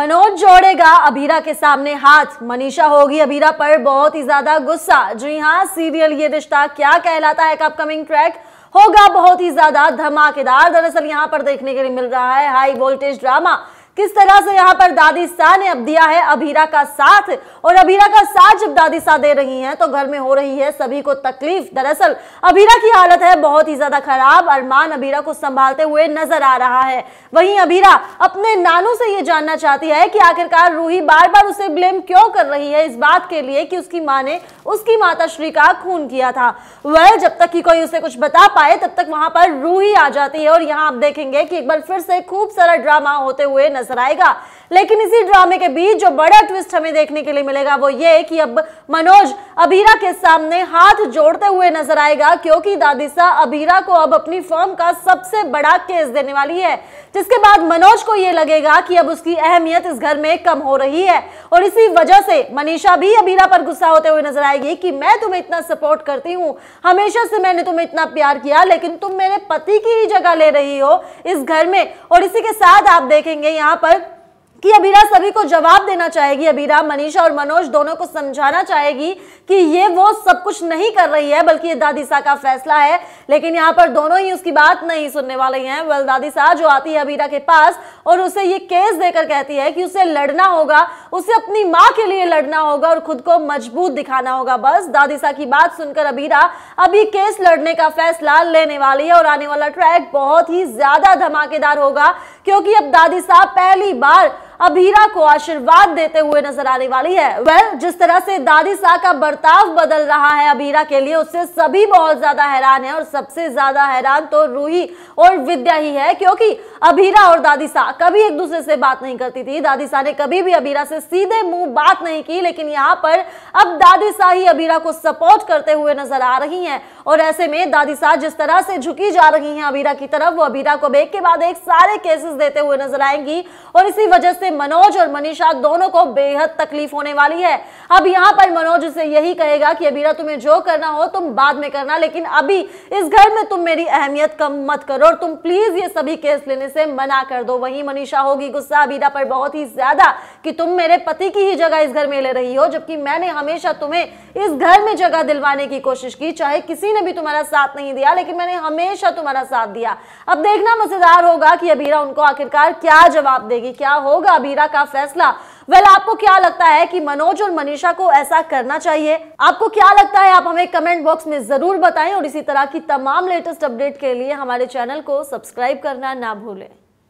मनोज जोड़ेगा अबीरा के सामने हाथ मनीषा होगी अबीरा पर बहुत ही ज्यादा गुस्सा जी हाँ सीरियल ये रिश्ता क्या कहलाता है एक अपकमिंग ट्रैक होगा बहुत ही ज्यादा धमाकेदार दरअसल यहाँ पर देखने के लिए मिल रहा है हाई वोल्टेज ड्रामा किस तरह से यहाँ पर दादी शाह ने अब दिया है अबीरा का साथ और अबीरा का साथ जब दादी शाह दे रही हैं तो घर में हो रही है सभी को तकलीफ दरअसल अबीरा की हालत है बहुत ही ज्यादा खराब अरमान अबीरा को संभालते हुए नजर आ रहा है वहीं अबीरा अपने नानू से ये जानना चाहती है कि आखिरकार रूही बार बार उसे ब्लेम क्यों कर रही है इस बात के लिए कि उसकी माँ ने उसकी माता श्री का खून किया था वह जब तक कि कोई उसे कुछ बता पाए तब तक वहां पर रूही आ जाती है और यहाँ आप देखेंगे कि एक बार फिर से खूब सारा ड्रामा होते हुए नजर नजर आएगा लेकिन इसी ड्रामे के बीच जो बड़ा ट्विस्ट हमें देखने के लिए मिलेगा वो ये कि अब मनोज अबीरा के सामने हाथ जोड़ते हुए नजर आएगा क्योंकि दादीसा अबीरा को अब अपनी फर्म का सबसे बड़ा केस देने वाली है जिसके बाद मनोज को ये लगेगा कि अब उसकी अहमियत इस घर में कम हो रही है और इसी वजह से मनीषा भी अबीरा पर गुस्सा होते हुए नजर आएगी कि मैं तुम्हें इतना सपोर्ट करती हूँ हमेशा से मैंने तुम्हें इतना प्यार किया लेकिन तुम मेरे पति की ही जगह ले रही हो इस घर में और इसी के साथ आप देखेंगे यहाँ पर कि अबीरा सभी को जवाब देना चाहेगी अबीरा मनीषा और मनोज दोनों को समझाना चाहेगी कि ये वो सब कुछ नहीं कर रही है बल्कि ये दादी सा का फैसला है लेकिन यहाँ पर दोनों ही उसकी बात नहीं सुनने वाले हैं वेल दादी सा जो आती है अबीरा के पास और उसे ये केस देकर कहती है कि उसे लड़ना होगा उसे अपनी माँ के लिए लड़ना होगा और खुद को मजबूत दिखाना होगा बस दादीसा की बात सुनकर अबीरा अभी केस लड़ने का फैसला लेने वाली है और आने वाला ट्रैक बहुत ही ज्यादा धमाकेदार होगा क्योंकि अब दादी साहब पहली बार अबीरा को आशीर्वाद देते हुए नजर आने वाली है वह well, जिस तरह से दादी शाह का बर्ताव बदल रहा है अबीरा के लिए उससे सभी बहुत ज्यादा हैरान है और सबसे ज्यादा हैरान तो रूही और विद्या ही है क्योंकि अबीरा और दादी शाह कभी एक दूसरे से बात नहीं करती थी दादी शाह ने कभी भी अबीरा से सीधे मुंह बात नहीं की लेकिन यहाँ पर अब दादी शाह ही अबीरा को सपोर्ट करते हुए नजर आ रही हैं और ऐसे में दादी शाह जिस तरह से झुकी जा रही हैं अबीरा की तरफ वो अबीरा को एक के बाद एक सारे केसेस देते हुए नजर आएंगी और इसी वजह से मनोज और मनीषा दोनों को बेहद तकलीफ होने वाली है अब यहाँ पर मनोज उसे यही कहेगा कि अबीरा तुम्हें जो करना हो तुम बाद में करना लेकिन अभी इस घर में तुम मेरी अहमियत कम मत करो और तुम प्लीज ये सभी केस लेने से मना कर दो वहीं मनीषा होगी गुस्सा अबीदा पर बहुत ही ज्यादा कि तुम मेरे पति की ही जगह इस घर में ले रही हो जबकि मैंने हमेशा तुम्हें इस घर में जगह दिलवाने की कोशिश की चाहे किसी ने भी तुम्हारा साथ नहीं दिया लेकिन मैंने हमेशा तुम्हारा साथ दिया अब देखना मजेदार होगा कि अबीरा उनको आखिरकार क्या जवाब देगी क्या होगा अबीरा का फैसला वेल well, आपको क्या लगता है कि मनोज और मनीषा को ऐसा करना चाहिए आपको क्या लगता है आप हमें कमेंट बॉक्स में जरूर बताएं और इसी तरह की तमाम लेटेस्ट अपडेट के लिए हमारे चैनल को सब्सक्राइब करना ना भूलें